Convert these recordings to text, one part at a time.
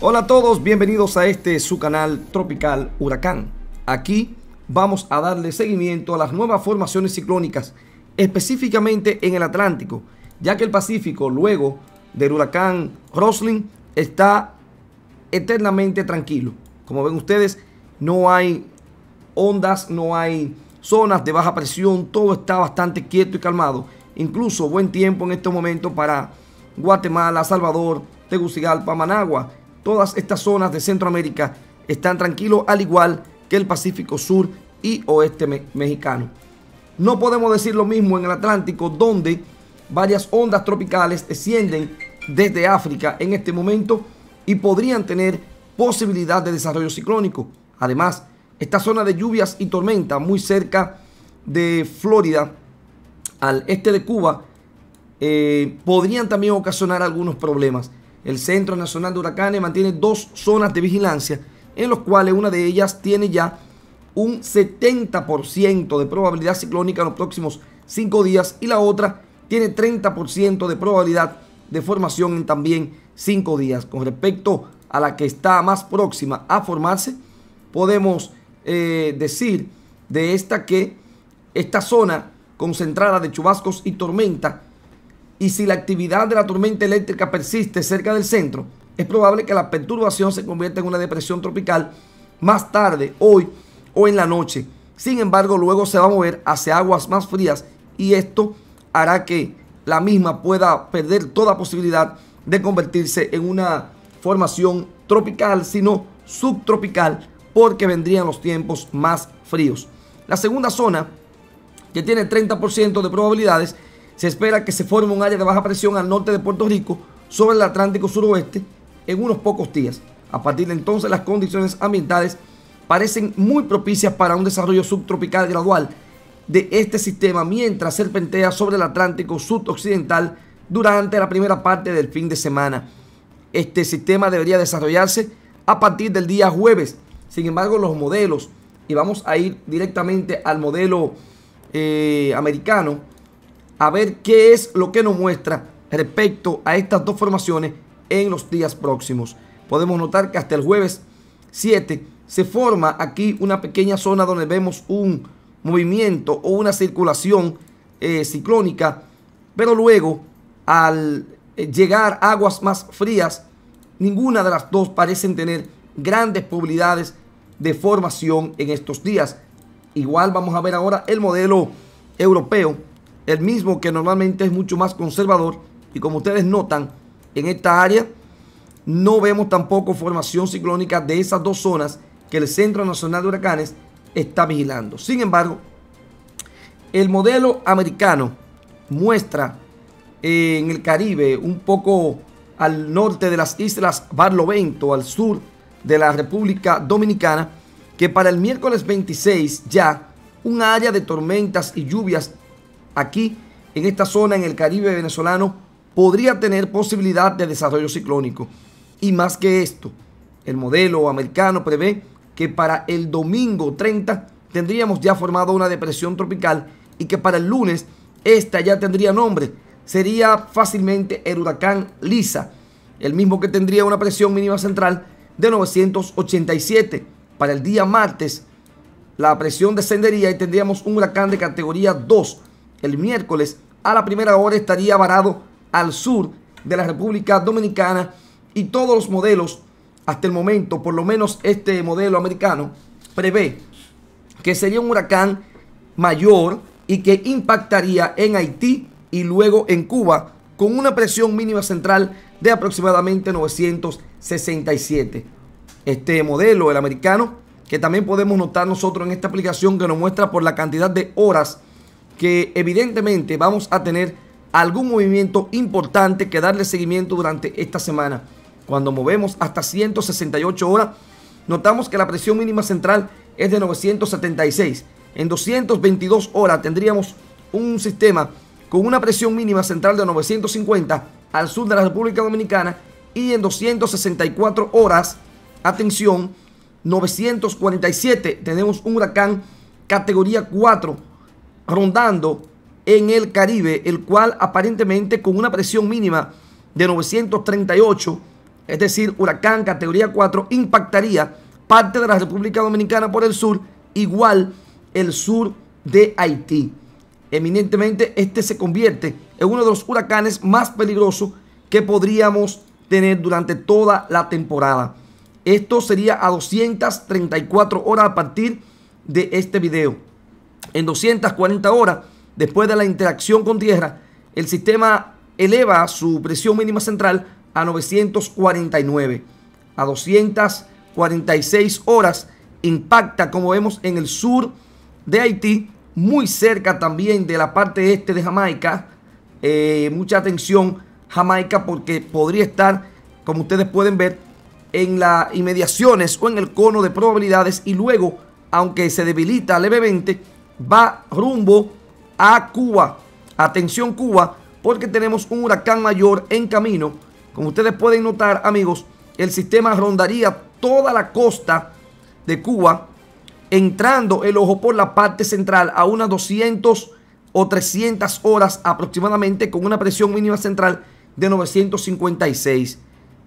Hola a todos, bienvenidos a este su canal Tropical Huracán. Aquí vamos a darle seguimiento a las nuevas formaciones ciclónicas, específicamente en el Atlántico, ya que el Pacífico luego del huracán Roslin está eternamente tranquilo. Como ven ustedes, no hay ondas, no hay zonas de baja presión, todo está bastante quieto y calmado. Incluso buen tiempo en este momento para Guatemala, Salvador, Tegucigalpa, Managua todas estas zonas de Centroamérica están tranquilos, al igual que el Pacífico Sur y Oeste mexicano. No podemos decir lo mismo en el Atlántico, donde varias ondas tropicales descienden desde África en este momento y podrían tener posibilidad de desarrollo ciclónico. Además, esta zona de lluvias y tormenta muy cerca de Florida, al este de Cuba, eh, podrían también ocasionar algunos problemas. El Centro Nacional de Huracanes mantiene dos zonas de vigilancia, en los cuales una de ellas tiene ya un 70% de probabilidad ciclónica en los próximos cinco días y la otra tiene 30% de probabilidad de formación en también cinco días. Con respecto a la que está más próxima a formarse, podemos eh, decir de esta que esta zona concentrada de chubascos y tormenta y si la actividad de la tormenta eléctrica persiste cerca del centro, es probable que la perturbación se convierta en una depresión tropical más tarde, hoy o en la noche. Sin embargo, luego se va a mover hacia aguas más frías y esto hará que la misma pueda perder toda posibilidad de convertirse en una formación tropical, sino subtropical, porque vendrían los tiempos más fríos. La segunda zona, que tiene 30% de probabilidades, se espera que se forme un área de baja presión al norte de Puerto Rico sobre el Atlántico suroeste en unos pocos días. A partir de entonces las condiciones ambientales parecen muy propicias para un desarrollo subtropical gradual de este sistema mientras serpentea sobre el Atlántico sudoccidental durante la primera parte del fin de semana. Este sistema debería desarrollarse a partir del día jueves. Sin embargo, los modelos, y vamos a ir directamente al modelo eh, americano, a ver qué es lo que nos muestra respecto a estas dos formaciones en los días próximos. Podemos notar que hasta el jueves 7 se forma aquí una pequeña zona donde vemos un movimiento o una circulación eh, ciclónica, pero luego al eh, llegar aguas más frías, ninguna de las dos parecen tener grandes probabilidades de formación en estos días. Igual vamos a ver ahora el modelo europeo el mismo que normalmente es mucho más conservador. Y como ustedes notan, en esta área no vemos tampoco formación ciclónica de esas dos zonas que el Centro Nacional de Huracanes está vigilando. Sin embargo, el modelo americano muestra eh, en el Caribe, un poco al norte de las islas Barlovento, al sur de la República Dominicana, que para el miércoles 26 ya un área de tormentas y lluvias aquí en esta zona, en el Caribe venezolano, podría tener posibilidad de desarrollo ciclónico. Y más que esto, el modelo americano prevé que para el domingo 30 tendríamos ya formado una depresión tropical y que para el lunes esta ya tendría nombre. Sería fácilmente el huracán Lisa, el mismo que tendría una presión mínima central de 987. Para el día martes, la presión descendería y tendríamos un huracán de categoría 2 el miércoles a la primera hora estaría varado al sur de la República Dominicana y todos los modelos hasta el momento, por lo menos este modelo americano, prevé que sería un huracán mayor y que impactaría en Haití y luego en Cuba con una presión mínima central de aproximadamente 967. Este modelo, el americano, que también podemos notar nosotros en esta aplicación que nos muestra por la cantidad de horas que evidentemente vamos a tener algún movimiento importante que darle seguimiento durante esta semana. Cuando movemos hasta 168 horas, notamos que la presión mínima central es de 976. En 222 horas tendríamos un sistema con una presión mínima central de 950 al sur de la República Dominicana y en 264 horas, atención, 947 tenemos un huracán categoría 4 rondando en el Caribe, el cual aparentemente con una presión mínima de 938, es decir, huracán categoría 4, impactaría parte de la República Dominicana por el sur, igual el sur de Haití. Eminentemente, este se convierte en uno de los huracanes más peligrosos que podríamos tener durante toda la temporada. Esto sería a 234 horas a partir de este video. En 240 horas, después de la interacción con tierra, el sistema eleva su presión mínima central a 949. A 246 horas impacta, como vemos, en el sur de Haití, muy cerca también de la parte este de Jamaica. Eh, mucha atención Jamaica porque podría estar, como ustedes pueden ver, en las inmediaciones o en el cono de probabilidades y luego, aunque se debilita levemente, va rumbo a Cuba. Atención Cuba, porque tenemos un huracán mayor en camino. Como ustedes pueden notar, amigos, el sistema rondaría toda la costa de Cuba, entrando el ojo por la parte central a unas 200 o 300 horas aproximadamente, con una presión mínima central de 956.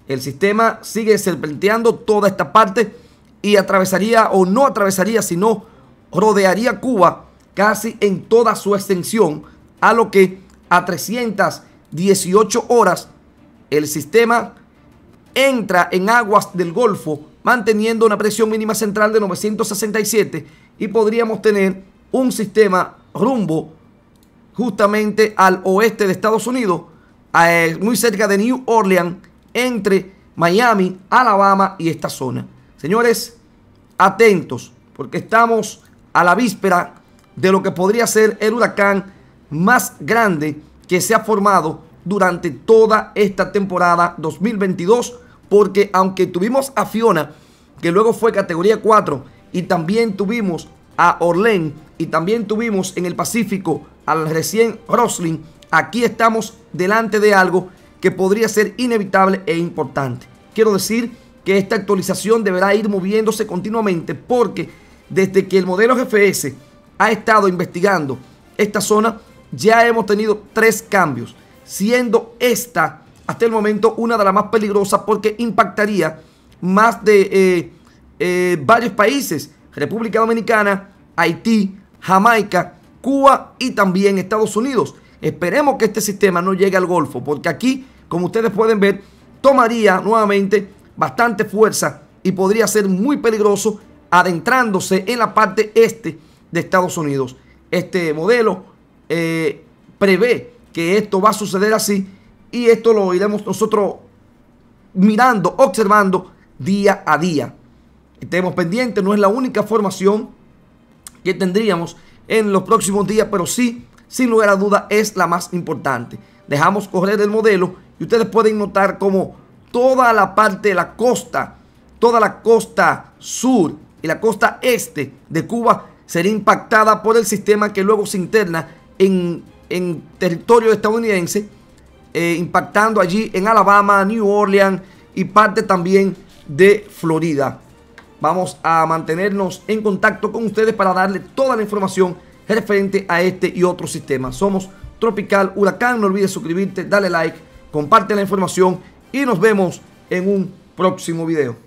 El sistema sigue serpenteando toda esta parte y atravesaría o no atravesaría, sino rodearía Cuba casi en toda su extensión, a lo que a 318 horas el sistema entra en aguas del Golfo manteniendo una presión mínima central de 967 y podríamos tener un sistema rumbo justamente al oeste de Estados Unidos, eh, muy cerca de New Orleans, entre Miami, Alabama y esta zona. Señores, atentos, porque estamos a la víspera de lo que podría ser el huracán más grande que se ha formado durante toda esta temporada 2022, porque aunque tuvimos a Fiona, que luego fue categoría 4, y también tuvimos a Orlén, y también tuvimos en el Pacífico al recién Roslin. aquí estamos delante de algo que podría ser inevitable e importante. Quiero decir que esta actualización deberá ir moviéndose continuamente porque desde que el modelo GFS ha estado investigando esta zona, ya hemos tenido tres cambios, siendo esta hasta el momento una de las más peligrosas porque impactaría más de eh, eh, varios países, República Dominicana, Haití, Jamaica, Cuba y también Estados Unidos. Esperemos que este sistema no llegue al Golfo, porque aquí, como ustedes pueden ver, tomaría nuevamente bastante fuerza y podría ser muy peligroso adentrándose en la parte este de Estados Unidos. Este modelo eh, prevé que esto va a suceder así y esto lo iremos nosotros mirando, observando día a día. Estemos pendientes, no es la única formación que tendríamos en los próximos días, pero sí, sin lugar a duda, es la más importante. Dejamos correr el modelo y ustedes pueden notar como toda la parte de la costa, toda la costa sur, y la costa este de Cuba será impactada por el sistema que luego se interna en, territorio estadounidense, eh, impactando allí en Alabama, New Orleans y parte también de Florida. Vamos a mantenernos en contacto con ustedes para darle toda la información referente a este y otros sistemas. Somos Tropical Huracán. No olvides suscribirte, darle like, comparte la información y nos vemos en un próximo video.